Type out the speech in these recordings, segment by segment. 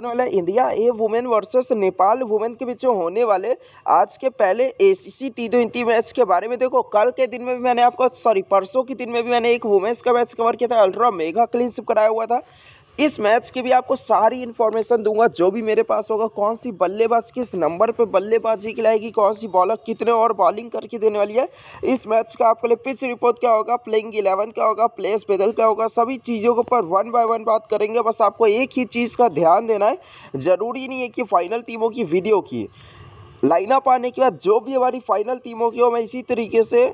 करने वाला India A women versus Nepal women के बीच होने वाले आज के पहले एसीसी टी ट्वेंटी मैच के बारे में देखो कल के दिन में भी मैंने आपको सॉरी परसों के दिन में भी मैंने एक वुमेन्स का मैच कवर किया था अल्ट्रा मेगा क्लीनशिप कराया हुआ था इस मैच की भी आपको सारी इन्फॉर्मेशन दूंगा जो भी मेरे पास होगा कौन सी बल्लेबाज किस नंबर पे बल्लेबाजी खिलाएगी कौन सी बॉलर कितने और बॉलिंग करके देने वाली है इस मैच का आपके लिए पिच रिपोर्ट क्या होगा प्लेइंग इलेवन क्या होगा प्लेस बेदल क्या होगा सभी चीज़ों के ऊपर वन बाय वन बात करेंगे बस आपको एक ही चीज़ का ध्यान देना है ज़रूरी नहीं है कि फाइनल टीमों की वीडियो की लाइनअप आने के बाद जो भी हमारी फाइनल टीमों की हो मैं इसी तरीके से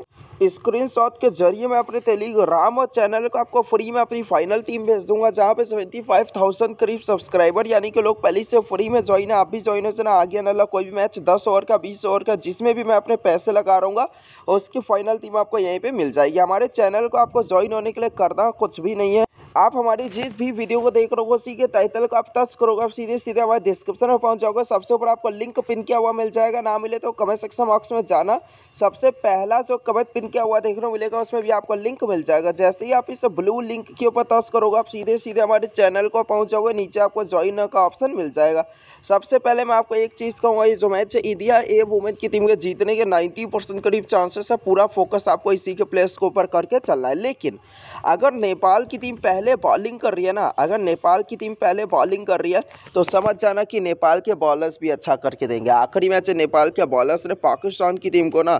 स्क्रीनशॉट के जरिए मैं अपने टेलीग्राम और चैनल को आपको फ्री में अपनी फाइनल टीम भेज दूंगा जहाँ पे सेवेंटी फाइव थाउजेंड करीब सब्सक्राइबर यानी कि लोग पहले से फ्री में ज्वाइन है आप भी ज्वाइन हो जाना आगे नाला कोई भी मैच दस ओवर का बीस ओवर का जिसमें भी मैं अपने पैसे लगा रहा और उसकी फाइनल टीम आपको यहीं पर मिल जाएगी हमारे चैनल को आपको ज्वाइन होने के लिए करना कुछ भी नहीं है आप हमारी जिस भी वीडियो को देख रहे हो सी के टाइटल तक आप टच करोगे आप सीधे सीधे हमारे डिस्क्रिप्शन में पहुंच जाओगे सबसे ऊपर आपको लिंक पिन किया हुआ मिल जाएगा ना मिले तो कमेंट सेक्शन बॉक्स में जाना सबसे पहला जो कमेंट पिन किया हुआ देखने को मिलेगा उसमें भी आपको लिंक मिल जाएगा जैसे ही आप इस ब्लू लिंक के ऊपर टच करोगे आप सीधे सीधे हमारे चैनल को पहुँच जाओगे नीचे आपको ज्वाइन का ऑप्शन मिल जाएगा सबसे पहले मैं आपको एक चीज़ कहूँगा ये जो मैच है इंडिया ए वुमेन की टीम के जीतने के नाइन्टी परसेंट करीब चांसेस है पूरा फोकस आपको इसी के प्लेस के ऊपर करके चलना है लेकिन अगर नेपाल की टीम पहले पहले बॉलिंग कर रही है ना अगर नेपाल की टीम पहले बॉलिंग कर रही है तो समझ जाना कि नेपाल के बॉलर्स भी अच्छा करके देंगे आखिरी मैच नेपाल के बॉलर्स ने पाकिस्तान की टीम को ना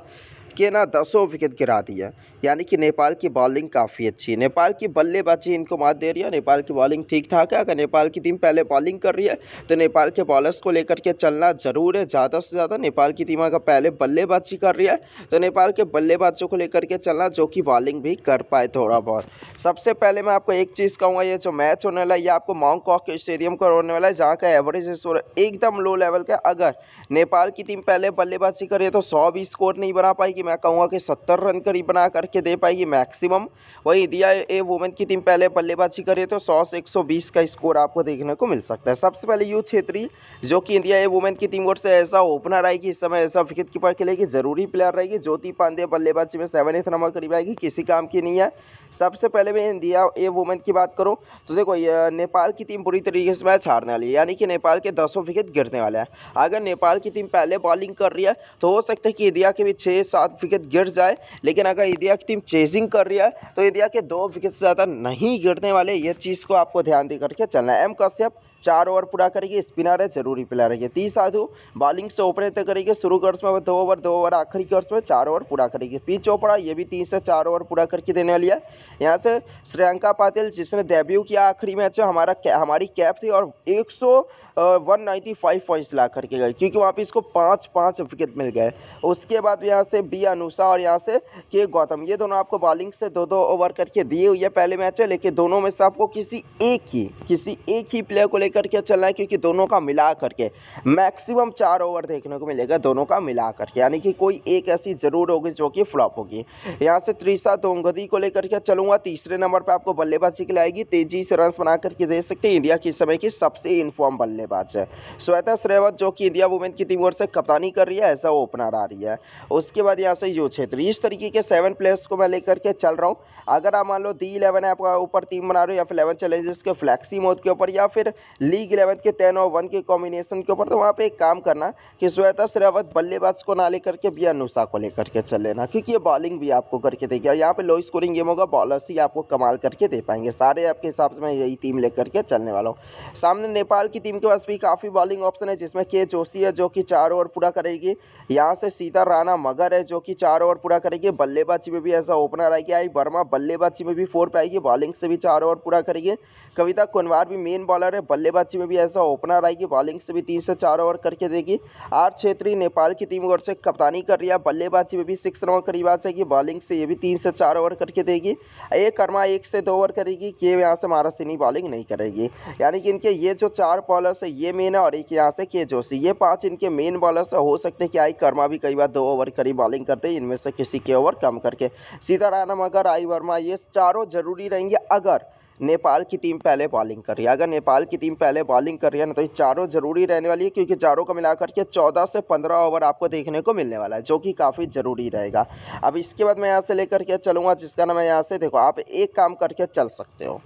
के ना दसों विकेट गिरा दिया यानी कि नेपाल की बॉलिंग काफ़ी अच्छी है नेपाल की बल्लेबाजी इनको मात दे रही है नेपाल की बॉलिंग ठीक ठाक है अगर नेपाल की टीम पहले बॉलिंग कर रही है तो नेपाल के बॉलर्स को लेकर के चलना ज़रूर है ज़्यादा से ज़्यादा नेपाल की टीम अगर पहले बल्लेबाजी कर रही है तो नेपाल के बल्लेबाजों को लेकर के चलना जो कि बॉलिंग भी कर पाए थोड़ा बहुत सबसे पहले मैं आपको एक चीज़ कहूँगा ये जो मैच होने वाला है ये आपको मॉन्गकॉक स्टेडियम का होने वाला है जहाँ का एवरेज स्कोर एकदम लो लेवल का अगर नेपाल की टीम पहले बल्लेबाजी करे तो सौ भी स्कोर नहीं बना पाएगी मैं कहूँगा कि सत्तर रन करीब बना के दे पाएगी मैक्सिमम वही दिया ए वुमेन की टीम पहले बल्लेबाजी करे तो सौ से एक सौ बीस का स्कोर आपको देखने को मिल सकता है सबसे पहले यू छेत्री जो कि इंडिया ए वुमेन की टीम ओर से ऐसा ओपनर आएगी इस समय ऐसा विकेट कीपर खेलेगी जरूरी प्लेयर रहेगी ज्योति पांडे बल्लेबाजी में सेवन एथ नंबर करीब आएगी किसी काम की नहीं है सबसे पहले मैं इंडिया ए वुमेन की बात करूँ तो देखो नेपाल की टीम बुरी तरीके से मैच हारने वाली है यानी कि नेपाल के दसों विकेट गिरने वाले हैं अगर नेपाल की टीम पहले बॉलिंग कर रही है तो हो सकता है कि इंडिया के भी छः सात विकेट गिर जाए लेकिन अगर इंडिया टीम चेजिंग कर रही है तो इंडिया के दो विकेट से ज़्यादा नहीं गिरने वाले ये चीज़ को आपको ध्यान दे करके चलना है एम कश्यप चार ओवर पूरा करेंगे स्पिनर है जरूरी प्लेयर है तीस आधु बॉलिंग से ओपन तक करेंगे शुरू कर्स में दो ओवर दो ओवर आखिरी कर्स में चार ओवर पूरा करेंगे पिच चोपड़ा ये भी तीन से चार ओवर पूरा करके देने वाली है यहाँ से श्रियंका पाटिल जिसने डेब्यू किया आखिरी मैच में हमारा हमारी कैप थी और एक सौ वन नाइन्टी फाइव पॉइंट्स ला करके गए क्योंकि वहाँ पे इसको पाँच पाँच विकेट मिल गए उसके बाद यहाँ से बी अनुषा और यहाँ से के गौतम ये दोनों आपको बॉलिंग से दो दो ओवर करके दिए हुई है पहले मैच है लेकिन दोनों में से आपको किसी एक ही किसी एक ही प्लेयर को लेकर लेकर के चलना है क्योंकि दोनों का मिला करके मैक्सिमम चार ओवर देखने को मिलेगा दोनों का मिला करके यानी कि कोई एक ऐसी ज़रूर होगी जो कि फ्लॉप होगी यहाँ से त्रिशा दोंगदी को लेकर के चलूँगा तीसरे नंबर पर आपको बल्लेबाजी के खिलाएगी तेजी से रन बना करके दे सकते हैं इंडिया की समय की सबसे इन्फॉर्म बल्लेबाज है श्वेता श्रेवत जो कि इंडिया वुमेन की टीम ओर से कप्तानी कर रही है ऐसा ओपनर आ रही है उसके बाद यहाँ से यू छेत्री इस तरीके के सेवन प्लेयर्स को मैं लेकर के चल रहा हूँ अगर आप मान लो डी इलेवन है आपका ऊपर टीम बना रहे हो या फिर इलेवन चैलेंजेस के फ्लैक्सी मोड के ऊपर या फिर लीग इलेवन के टेन और वन के कॉम्बिनेशन के ऊपर तो वहाँ पे एक काम करना कि श्वेता श्रावत बल्लेबाज को ना लेकर के भी अनुषा को लेकर के चल लेना क्योंकि ये बॉलिंग भी आपको करके देगी और यहाँ पे लो स्कोरिंग गेम होगा बॉलर्स ही आपको कमाल करके दे पाएंगे सारे आपके हिसाब से मैं यही टीम लेकर के चलने वाला हूँ सामने नेपाल की टीम के पास भी काफ़ी बॉलिंग ऑप्शन है जिसमें के जोशी है जो कि चार ओवर पूरा करेगी यहाँ से सीता राणा मगर है जो कि चार ओवर पूरा करेगी बल्लेबाजी में भी ऐसा ओपनर आएगी आई वर्मा बल्लेबाजी में भी फोर पाएगी आएगी बॉलिंग से भी चार ओवर पूरा करेगी कविता कुनवार भी मेन बॉलर है बल्लेबाजी में भी ऐसा ओपनर आएगी बॉलिंग से भी तीन से चार ओवर करके देगी आर छेत्री नेपाल की टीम ओर से कप्तानी कर रही है बल्लेबाजी में भी सिक्स रन करीब आ जाएगी बॉलिंग से ये भी तीन से चार ओवर करके देगी ए कर्मा एक से दो ओवर करेगी के यहाँ से सिनी बॉलिंग नहीं करेगी यानी कि इनके ये जो चार बॉलर्स है ये मेन है और एक यहाँ से के जोशी ये पाँच इनके मेन बॉलर्स हो सकते हैं कि आई कर्मा भी कई बार दो ओवर करीब बॉलिंग करते हैं इनमें से किसी के ओवर कम करके सीताराम अगर आई वर्मा ये चारों जरूरी रहेंगे अगर नेपाल की टीम पहले बॉलिंग कर रही है अगर नेपाल की टीम पहले बॉलिंग कर रही है ना तो ये चारों जरूरी रहने वाली है क्योंकि चारों को मिलाकर के चौदह से पंद्रह ओवर आपको देखने को मिलने वाला है जो कि काफ़ी ज़रूरी रहेगा अब इसके बाद मैं यहाँ से लेकर के चलूँगा जिसका नाम है यहाँ से देखो आप एक काम करके चल सकते हो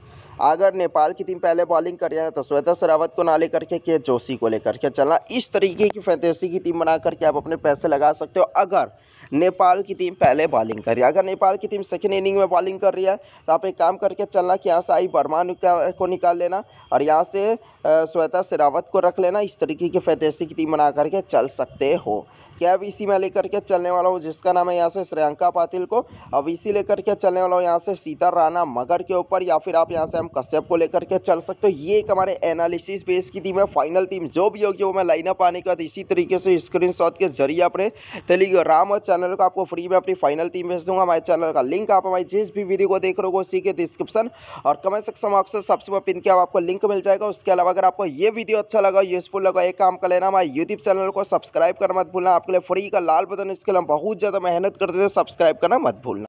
अगर नेपाल की टीम पहले बॉलिंग कर रही है तो श्वेता सरावत को ना लेकर के के जोशी को लेकर के चलना इस तरीके की फैंतेसी की टीम बना करके आप अपने पैसे लगा सकते हो अगर नेपाल की टीम पहले बॉलिंग कर रही है अगर नेपाल की टीम सेकेंड इनिंग में बॉलिंग कर रही है तो आप एक काम करके चलना कि यहाँ से आई वर्मा को निकाल लेना और यहाँ से श्वेता शेरावत को रख लेना इस तरीके की फैतेसी की टीम बना करके चल सकते हो क्या अब इसी में लेकर के चलने वाला हूँ जिसका नाम है यहाँ से श्रेयंका पाटिल को अब इसी लेकर के चलने वाला हूँ यहाँ से सीता राणा मगर के ऊपर या फिर आप यहाँ से हम कश्यप को लेकर के चल सकते हो ये एक हमारे एनालिसिस बेस की टीम है फाइनल टीम जो भी होगी वो मैं लाइनअप आने के बाद इसी तरीके से स्क्रीन के जरिए अपने टेलीग्राम और चैनल को आपको फ्री में अपनी फाइनल टीम भेज दूंगा हमारे चैनल का लिंक आप हमारी जिस भी वीडियो को देख रहे हो उसी के डिस्क्रिप्शन और कमेंट सेक्शन बॉक्स से सबसे ऊपर पिन के आपको लिंक मिल जाएगा उसके अलावा अगर आपको ये वीडियो अच्छा लगा यूजफुल लगा एक काम कर लेना हमारे यूट्यूब चैनल को सब्सक्राइब करना मत भूलना आपके लिए फ्री का लाल बटन इसके लिए बहुत ज़्यादा मेहनत करते थे सब्सक्राइब करना मत भूलना